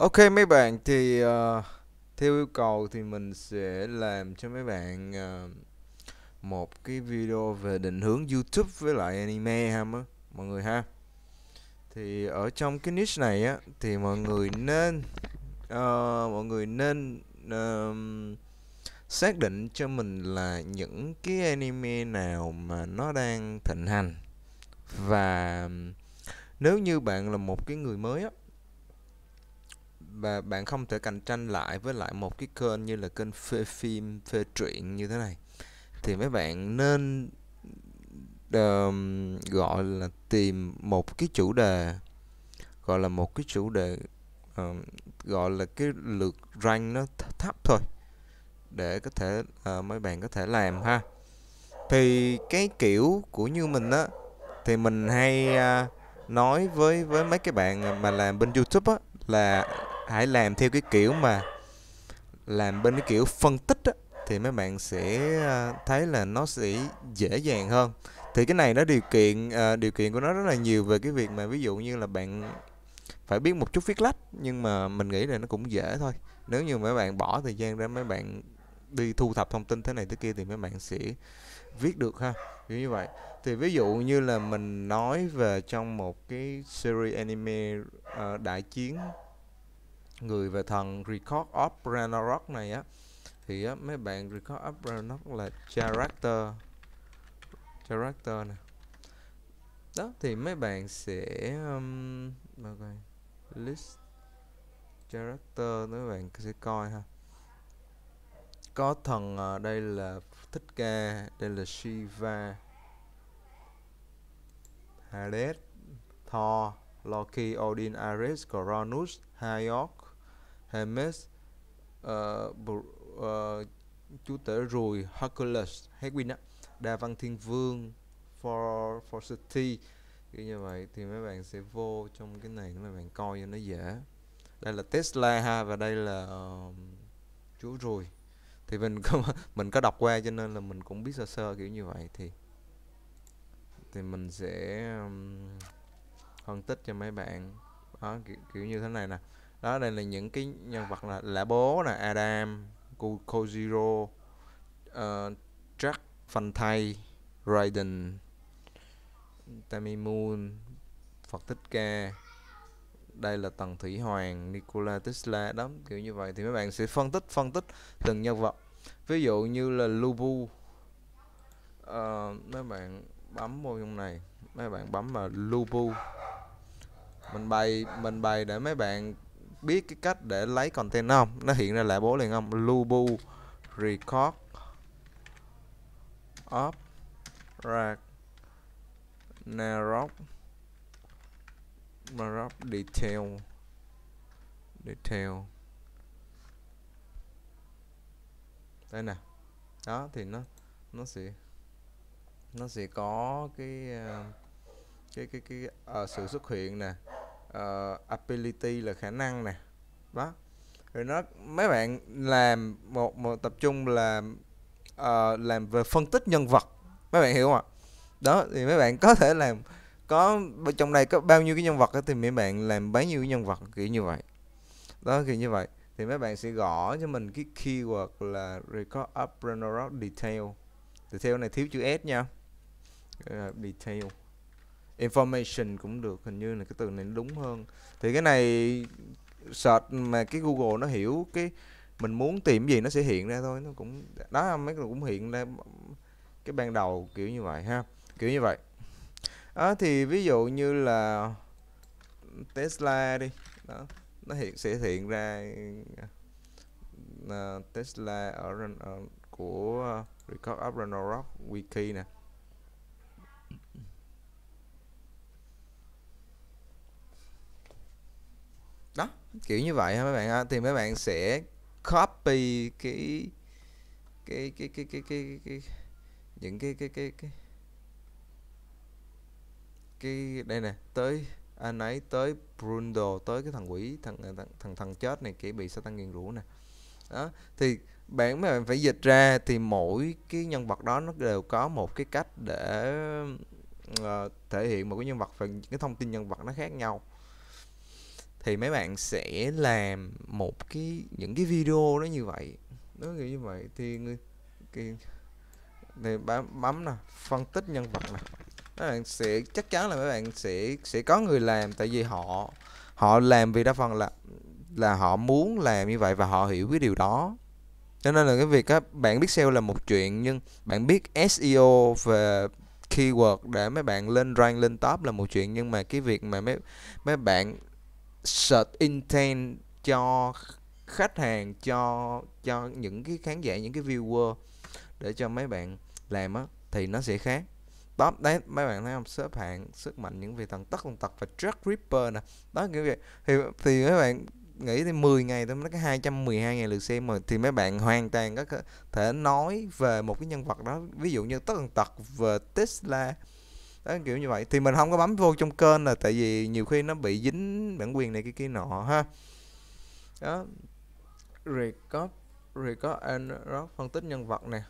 Ok mấy bạn thì uh, theo yêu cầu thì mình sẽ làm cho mấy bạn uh, một cái video về định hướng YouTube với lại anime ha mọi người ha. Thì ở trong cái niche này á thì mọi người nên uh, mọi người nên uh, xác định cho mình là những cái anime nào mà nó đang thịnh hành và nếu như bạn là một cái người mới á và bạn không thể cạnh tranh lại với lại một cái kênh như là kênh phê phim phê truyện như thế này thì mấy bạn nên uh, gọi là tìm một cái chủ đề gọi là một cái chủ đề uh, gọi là cái lượt rank nó thấp thôi để có thể uh, mấy bạn có thể làm ha thì cái kiểu của như mình á thì mình hay uh, nói với với mấy cái bạn mà làm bên YouTube á là hãy làm theo cái kiểu mà làm bên cái kiểu phân tích á, thì mấy bạn sẽ ờ, thấy là nó sẽ dễ dàng hơn thì cái này nó điều kiện uh, điều kiện của nó rất là nhiều về cái việc mà ví dụ như là bạn phải biết một chút viết lách nhưng mà mình nghĩ là nó cũng dễ thôi nếu như mấy bạn bỏ thời gian ra mấy bạn đi thu thập thông tin thế này thế kia thì mấy bạn sẽ viết được ha kiểu như vậy thì ví dụ như là mình nói về trong một cái series anime uh, đại chiến người về thần Record of Ragnarok này á thì á, mấy bạn Record of Ragnarok là character character nè đó thì mấy bạn sẽ um, okay. list character mấy bạn sẽ coi ha có thần uh, đây là thích ca đây là Shiva Hades Thor Loki Odin Ares Coronus Hyok Hermes uh, uh, chú tể rùi Hercules Hedwin á đa văn thiên vương for for city kiểu như vậy thì mấy bạn sẽ vô trong cái này để mấy bạn coi cho nó dễ đây là Tesla ha và đây là uh, chú rùi thì mình có mình có đọc qua cho nên là mình cũng biết sơ sơ kiểu như vậy thì thì mình sẽ um, phân tích cho mấy bạn đó kiểu, kiểu như thế này nè đó đây là những cái nhân vật là lã bố là Adam Kojiro uh, ờ, Jack Phan Thay Raiden Tammy Moon Phật Thích Ca đây là Tần Thủy Hoàng Nikola Tesla đó kiểu như vậy thì mấy bạn sẽ phân tích phân tích từng nhân vật ví dụ như là Lubu uh, mấy bạn bấm vô trong này mấy bạn bấm mà Lubu mình bày mình bày để mấy bạn biết cái cách để lấy content không nó hiện ra lại bố liền không lubu record up rag narrow narrow detail detail đây nè đó thì nó nó sẽ nó sẽ có cái uh, cái cái cái uh, sự xuất hiện nè uh, ability là khả năng nè đó rồi nó mấy bạn làm một, một tập trung là uh, ờ, làm về phân tích nhân vật mấy bạn hiểu không ạ đó thì mấy bạn có thể làm có trong đây có bao nhiêu cái nhân vật đó, thì mấy bạn làm bấy nhiêu cái nhân vật kiểu như vậy đó kiểu như vậy thì mấy bạn sẽ gõ cho mình cái keyword là record up detail detail này thiếu chữ s nha uh, detail information cũng được hình như là cái từ này đúng hơn thì cái này search mà cái Google nó hiểu cái mình muốn tìm gì nó sẽ hiện ra thôi nó cũng đó mấy cái cũng hiện ra cái ban đầu kiểu như vậy ha kiểu như vậy đó, thì ví dụ như là Tesla đi đó nó hiện sẽ hiện ra uh, Tesla ở, ở uh, của uh, Record Up Rock Wiki nè đó kiểu như vậy ha mấy bạn ha thì mấy bạn sẽ copy cái cái cái cái cái cái, cái những cái cái cái cái cái đây nè tới anh ấy tới Bruno tới cái thằng quỷ thằng thằng thằng, thằng chết này kẻ bị tăng nghiền rũ nè đó thì bạn mấy bạn phải dịch ra thì mỗi cái nhân vật đó nó đều có một cái cách để uh, thể hiện một cái nhân vật phần cái thông tin nhân vật nó khác nhau thì mấy bạn sẽ làm một cái những cái video đó như vậy nó như vậy thì người thì, thì bấm bấm nè phân tích nhân vật nè các bạn sẽ chắc chắn là mấy bạn sẽ sẽ có người làm tại vì họ họ làm vì đa phần là là họ muốn làm như vậy và họ hiểu cái điều đó cho nên là cái việc các bạn biết SEO là một chuyện nhưng bạn biết SEO về keyword để mấy bạn lên rank lên top là một chuyện nhưng mà cái việc mà mấy mấy bạn search intent cho khách hàng cho cho những cái khán giả những cái viewer để cho mấy bạn làm á thì nó sẽ khác top đấy mấy bạn thấy không xếp hạng sức mạnh những vị thần tất tần tật và Jack Ripper nè đó kiểu vậy thì thì mấy bạn nghĩ thì 10 ngày thôi nói cái 212 ngày lượt xem mà thì mấy bạn hoàn toàn có thể nói về một cái nhân vật đó ví dụ như tất tần tật và Tesla đó, kiểu như vậy thì mình không có bấm vô trong kênh là tại vì nhiều khi nó bị dính bản quyền này kia kia nọ ha đó record record and rock phân tích nhân vật nè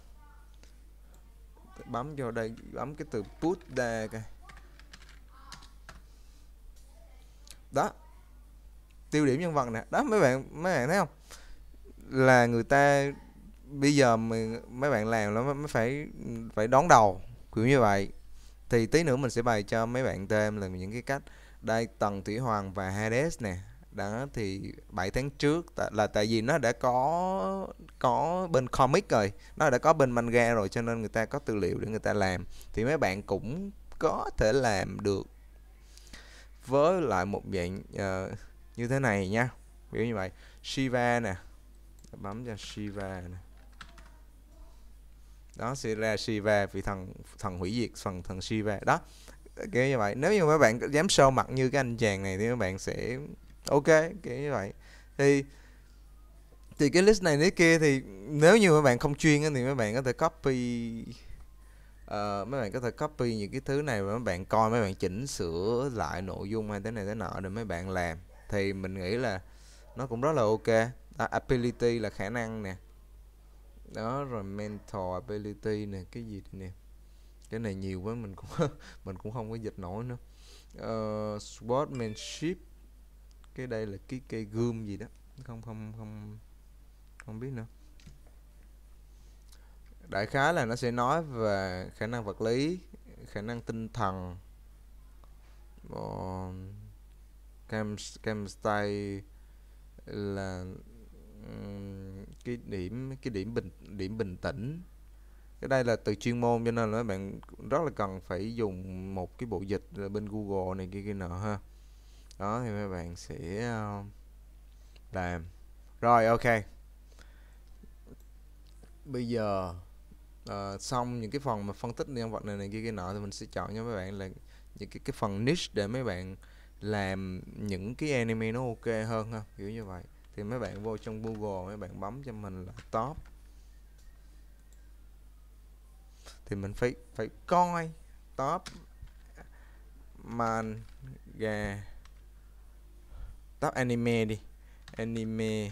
bấm vô đây bấm cái từ put there kìa đó tiêu điểm nhân vật nè đó mấy bạn mấy bạn thấy không là người ta bây giờ mình, mấy bạn làm nó mới phải phải đón đầu kiểu như vậy thì tí nữa mình sẽ bày cho mấy bạn thêm là những cái cách đây tầng thủy hoàng và hades nè đó thì 7 tháng trước là tại vì nó đã có có bên comic rồi nó đã có bên manga rồi cho nên người ta có tư liệu để người ta làm thì mấy bạn cũng có thể làm được với lại một dạng uh, như thế này nha ví dụ như vậy Shiva nè bấm cho Shiva nè đó sẽ là Shiva vị thần thần hủy diệt phần thần Shiva đó kiểu như vậy nếu như các bạn dám sâu mặt như cái anh chàng này thì các bạn sẽ ok kiểu như vậy thì thì cái list này đến kia thì nếu như các bạn không chuyên thì mấy bạn có thể copy uh, mấy bạn có thể copy những cái thứ này và mấy bạn coi mấy bạn chỉnh sửa lại nội dung hay thế này thế nọ để mấy bạn làm thì mình nghĩ là nó cũng rất là ok đó, ability là khả năng nè đó rồi mental ability này cái gì nè cái này nhiều quá mình cũng mình cũng không có dịch nổi nữa uh, sportsmanship cái đây là cái cây gươm gì đó không không không không biết nữa đại khái là nó sẽ nói về khả năng vật lý khả năng tinh thần cam cam style là cái điểm cái điểm bình điểm bình tĩnh cái đây là từ chuyên môn cho nên là bạn rất là cần phải dùng một cái bộ dịch bên Google này kia kia nọ ha đó thì mấy bạn sẽ ờ, làm rồi ok bây giờ uh, xong những cái phần mà phân tích nhân vật này này kia kia nọ thì mình sẽ chọn cho mấy bạn là những cái cái phần niche để mấy bạn làm những cái anime nó ok hơn ha kiểu như vậy thì mấy bạn vô trong Google mấy bạn bấm cho mình là top thì mình phải phải coi top gà top anime đi anime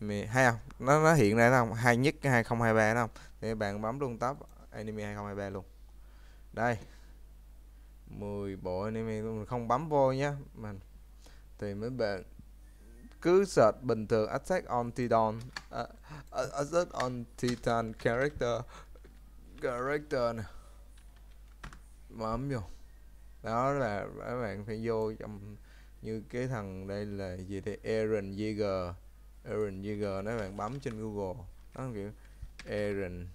mì, hay không nó nó hiện ra không hay nhất cái 2023 đúng không thì bạn bấm luôn top anime 2023 luôn đây 10 bộ anime mình không bấm vô nhé mình thì mấy bạn cứ search bình thường attack on titan uh, attack on titan character character nè mà ấm vô đó là các bạn phải vô trong như cái thằng đây là gì đây Aaron Yeager Aaron Yeager nếu bạn bấm trên Google nó kiểu Aaron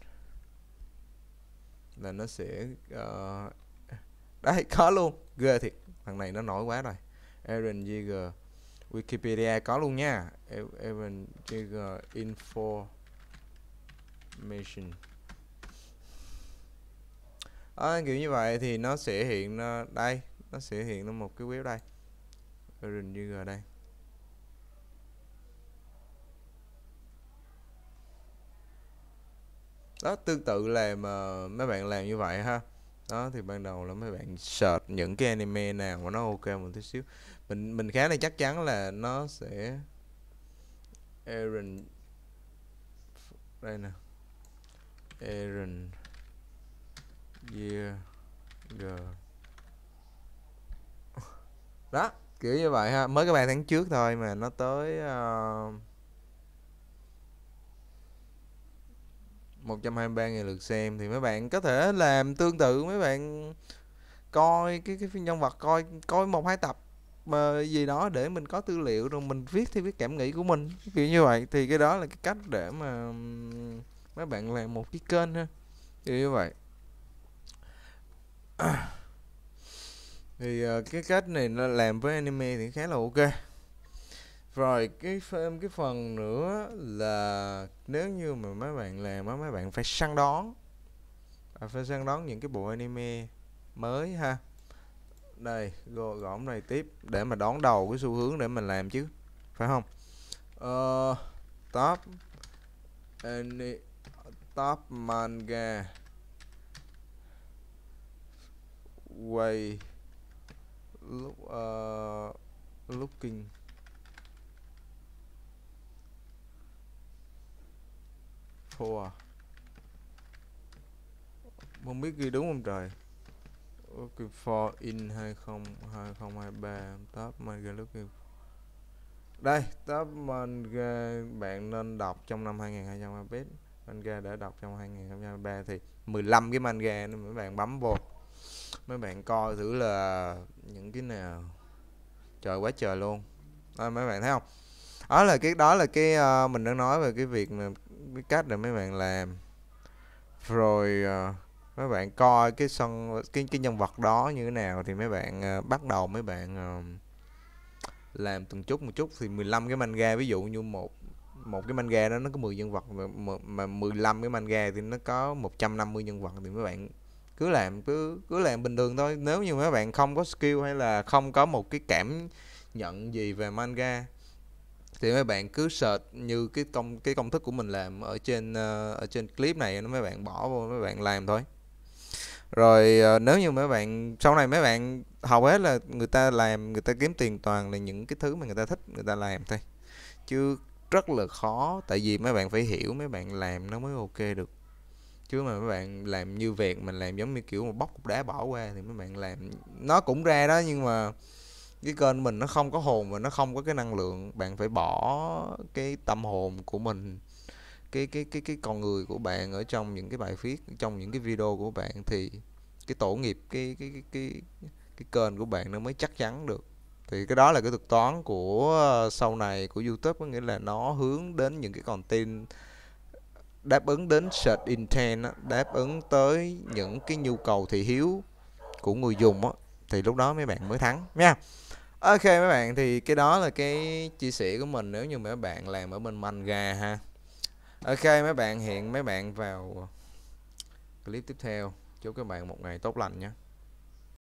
là nó sẽ uh, đấy có luôn ghê thiệt thằng này nó nổi quá rồi Aaron Yeager Wikipedia có luôn nha Evan Jagger Information à, kiểu như vậy thì nó sẽ hiện đây nó sẽ hiện ra một cái web đây Evan Jagger đây đó tương tự là mà mấy bạn làm như vậy ha đó thì ban đầu là mấy bạn search những cái anime nào mà nó ok một tí xíu mình mình khá là chắc chắn là nó sẽ Aaron đây nè Aaron year girl đó kiểu như vậy ha mới cái bạn tháng trước thôi mà nó tới uh, 123.000 lượt xem thì mấy bạn có thể làm tương tự mấy bạn coi cái cái phim nhân vật coi coi một hai tập mà gì đó để mình có tư liệu rồi mình viết theo cái cảm nghĩ của mình kiểu như vậy thì cái đó là cái cách để mà mấy bạn làm một cái kênh ha kiểu như vậy thì ờ, cái cách này nó làm với anime thì khá là ok rồi cái thêm cái phần nữa là nếu như mà mấy bạn làm á mấy bạn phải săn đón à, phải săn đón những cái bộ anime mới ha đây gõ gõm này tiếp để mà đón đầu cái xu hướng để mình làm chứ phải không uh, top any top manga way look, uh, ờ, looking Poor Không biết ghi đúng không trời Ok for in 20 2023 top manga looking Đây top manga bạn nên đọc trong năm 2023 manga đã đọc trong 2023 thì 15 cái manga nên mấy bạn bấm vô mấy bạn coi thử là những cái nào trời quá trời luôn à, mấy bạn thấy không đó là cái đó là cái uh, mình đang nói về cái việc mà cái cách để mấy bạn làm rồi uh, mấy bạn coi cái sân cái cái nhân vật đó như thế nào thì mấy bạn uh, bắt đầu mấy bạn uh, làm từng chút một chút thì 15 cái manga ví dụ như một một cái manga đó nó có 10 nhân vật mà, mà, mà 15 cái manga thì nó có 150 nhân vật thì mấy bạn cứ làm cứ cứ làm bình thường thôi nếu như mấy bạn không có skill hay là không có một cái cảm nhận gì về manga thì mấy bạn cứ search như cái công cái công thức của mình làm ở trên ờ, ở trên clip này nó mấy bạn bỏ vô mấy bạn làm thôi rồi ờ, nếu như mấy bạn sau này mấy bạn hầu hết là người ta làm người ta kiếm tiền toàn là những cái thứ mà người ta thích người ta làm thôi chứ rất là khó tại vì mấy bạn phải hiểu mấy bạn làm nó mới ok được chứ mà mấy bạn làm như việc mình làm giống như kiểu mà bóc cục đá bỏ qua thì mấy bạn làm nó cũng ra đó nhưng mà cái kênh mình nó không có hồn và nó không có cái năng lượng bạn phải bỏ cái tâm hồn của mình cái cái cái cái con người của bạn ở trong những cái bài viết trong những cái video của bạn thì cái tổ nghiệp cái cái cái cái, cái kênh của bạn nó mới chắc chắn được thì cái đó là cái thuật toán của ờ, sau này của YouTube có nghĩa là nó hướng đến những cái content đáp ứng đến search intent đáp ứng tới những cái nhu cầu thị hiếu của người dùng á thì lúc đó mấy bạn mới thắng nha ok mấy bạn thì cái đó là cái chia sẻ của mình nếu như mấy bạn làm ở bên manga ha ok mấy bạn hẹn mấy bạn vào clip tiếp theo chúc các bạn một ngày tốt lành nhé